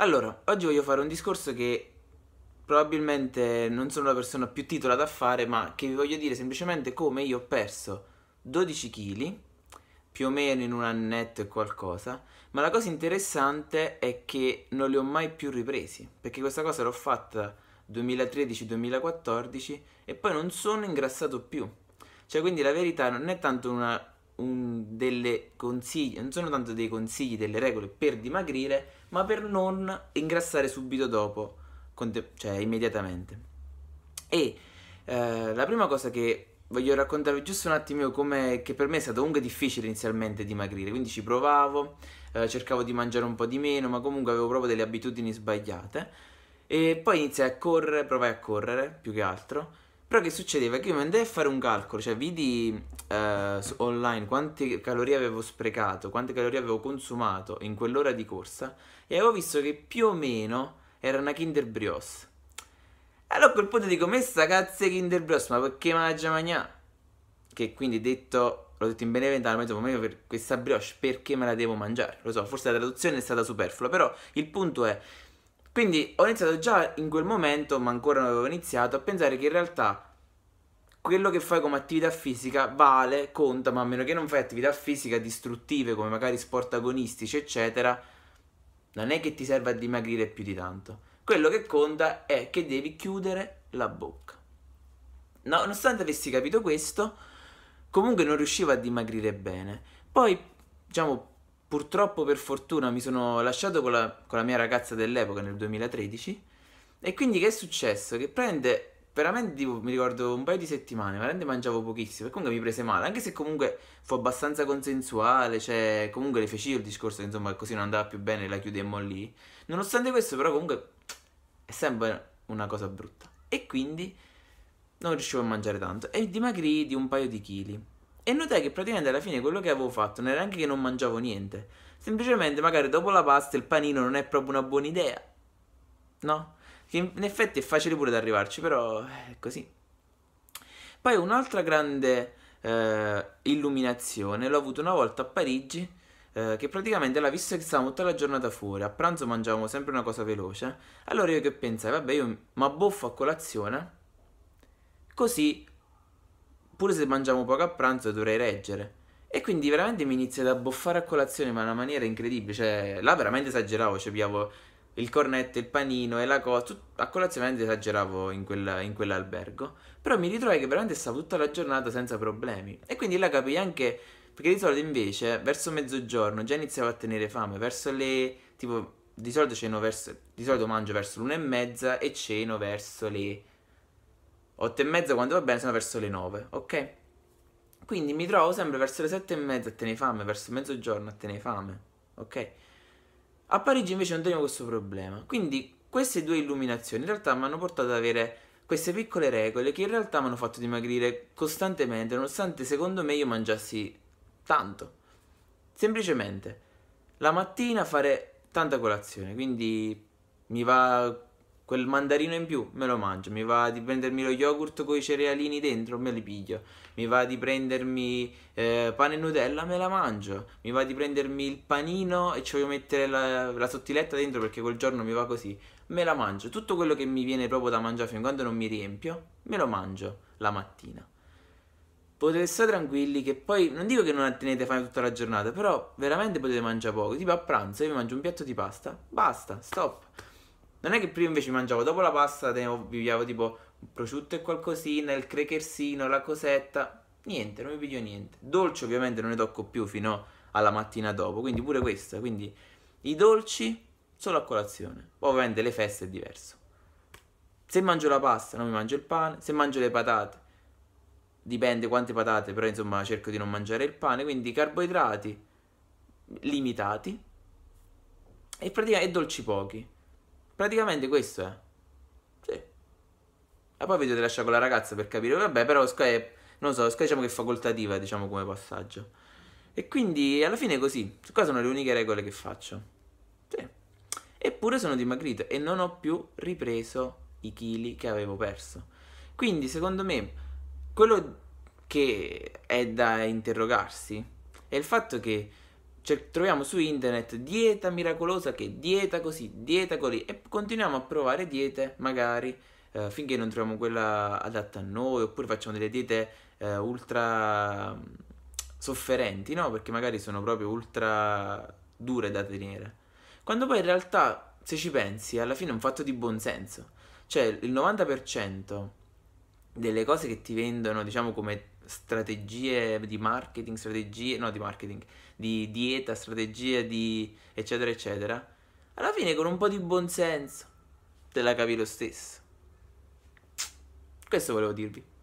Allora, oggi voglio fare un discorso che probabilmente non sono la persona più titolata a fare, ma che vi voglio dire semplicemente come io ho perso 12 kg più o meno in un annetto e qualcosa, ma la cosa interessante è che non li ho mai più ripresi, perché questa cosa l'ho fatta 2013-2014 e poi non sono ingrassato più. Cioè, quindi la verità non è tanto una un, delle consigli, non sono tanto dei consigli, delle regole per dimagrire, ma per non ingrassare subito dopo, cioè immediatamente. E eh, la prima cosa che voglio raccontarvi giusto un attimo come che per me è stato comunque difficile inizialmente dimagrire, quindi ci provavo, eh, cercavo di mangiare un po' di meno, ma comunque avevo proprio delle abitudini sbagliate. E poi iniziai a correre, provai a correre più che altro però che succedeva? Che io mi andai a fare un calcolo, cioè vidi eh, online quante calorie avevo sprecato, quante calorie avevo consumato in quell'ora di corsa e avevo visto che più o meno era una Kinder Brios. Allora a quel punto dico, messa cazzo è Kinder Brios, ma perché mangia mangiare? Che quindi detto, l'ho detto in beneventano, ma detto, ma io per questa brioche perché me la devo mangiare? Lo so, forse la traduzione è stata superflua, però il punto è quindi ho iniziato già in quel momento, ma ancora non avevo iniziato, a pensare che in realtà quello che fai come attività fisica vale, conta, ma a meno che non fai attività fisica distruttive come magari sport agonistici, eccetera, non è che ti serve a dimagrire più di tanto. Quello che conta è che devi chiudere la bocca. No, nonostante avessi capito questo, comunque non riuscivo a dimagrire bene. Poi, diciamo, purtroppo per fortuna mi sono lasciato con la, con la mia ragazza dell'epoca nel 2013 e quindi che è successo? Che prende veramente tipo, mi ricordo un paio di settimane, veramente mangiavo pochissimo e comunque mi prese male, anche se comunque fu abbastanza consensuale, cioè comunque le feci io il discorso insomma così non andava più bene la chiudemmo lì. Nonostante questo però comunque è sempre una cosa brutta e quindi non riuscivo a mangiare tanto e dimagri di un paio di chili. E notai che praticamente alla fine quello che avevo fatto non era neanche che non mangiavo niente. Semplicemente magari dopo la pasta il panino non è proprio una buona idea. No? Che in effetti è facile pure ad arrivarci, però eh, è così. Poi un'altra grande eh, illuminazione l'ho avuta una volta a Parigi, eh, che praticamente l'ha visto che stavamo tutta la giornata fuori, a pranzo mangiavamo sempre una cosa veloce, allora io che pensai, vabbè io mi abboffo a colazione, così pure se mangiamo poco a pranzo dovrei reggere. E quindi veramente mi inizia ad abboffare a colazione, ma in una maniera incredibile. Cioè, là veramente esageravo, cioè piavo il cornetto, il panino e la cosa. A colazione veramente esageravo in, quella, in quell'albergo. Però mi ritrovai che veramente stavo tutta la giornata senza problemi. E quindi là capii anche. Perché di solito invece, verso mezzogiorno, già iniziavo a tenere fame. Verso le. tipo. Di solito ceno verso. Di solito mangio verso l'una e mezza e ceno verso le 8 e mezza quando va bene sono verso le 9, ok? Quindi mi trovo sempre verso le 7 e mezza a tenere fame, verso mezzogiorno a tenere fame, ok? A Parigi invece non teniamo questo problema. Quindi queste due illuminazioni in realtà mi hanno portato ad avere queste piccole regole che in realtà mi hanno fatto dimagrire costantemente, nonostante secondo me io mangiassi tanto. Semplicemente la mattina fare tanta colazione, quindi mi va quel mandarino in più me lo mangio, mi va di prendermi lo yogurt con i cerealini dentro, me li piglio, mi va di prendermi eh, pane e Nutella, me la mangio, mi va di prendermi il panino e ci voglio mettere la, la, sottiletta dentro perché quel giorno mi va così, me la mangio, tutto quello che mi viene proprio da mangiare fin quando non mi riempio, me lo mangio la mattina. Potete stare tranquilli che poi, non dico che non tenete fame tutta la giornata, però veramente potete mangiare poco, tipo a pranzo io mi mangio un piatto di pasta, basta, stop non è che prima invece mangiavo dopo la pasta, tenevo, pigliavo tipo un prosciutto e qualcosina, il crechersino, la cosetta. Niente, non mi piglio niente. Dolci ovviamente non ne tocco più fino alla mattina dopo, quindi pure questa. Quindi i dolci solo a colazione. ovviamente le feste è diverso. Se mangio la pasta non mi mangio il pane, se mangio le patate dipende quante patate, però insomma cerco di non mangiare il pane, quindi carboidrati limitati e, praticamente dolci pochi. Praticamente questo è. Eh. Sì. E poi vedete lasciare con la ragazza per capire, vabbè, però Sky è, non so, Sky diciamo che è facoltativa, diciamo, come passaggio. E quindi alla fine è così. Qua sono le uniche regole che faccio. Sì. Eppure sono dimagrito e non ho più ripreso i chili che avevo perso. Quindi, secondo me, quello che è da interrogarsi è il fatto che troviamo su internet dieta miracolosa che dieta così, dieta così e continuiamo a provare diete magari eh, finché non troviamo quella adatta a noi oppure facciamo delle diete eh, ultra mm, sofferenti, no? Perché magari sono proprio ultra dure da tenere. Quando poi in realtà, se ci pensi, alla fine è un fatto di buonsenso. Cioè, il 90% delle cose che ti vendono, diciamo, come strategie di marketing, strategie, no di marketing, di dieta, strategie di eccetera eccetera, alla fine con un po' di buonsenso te la capi lo stesso. Questo volevo dirvi.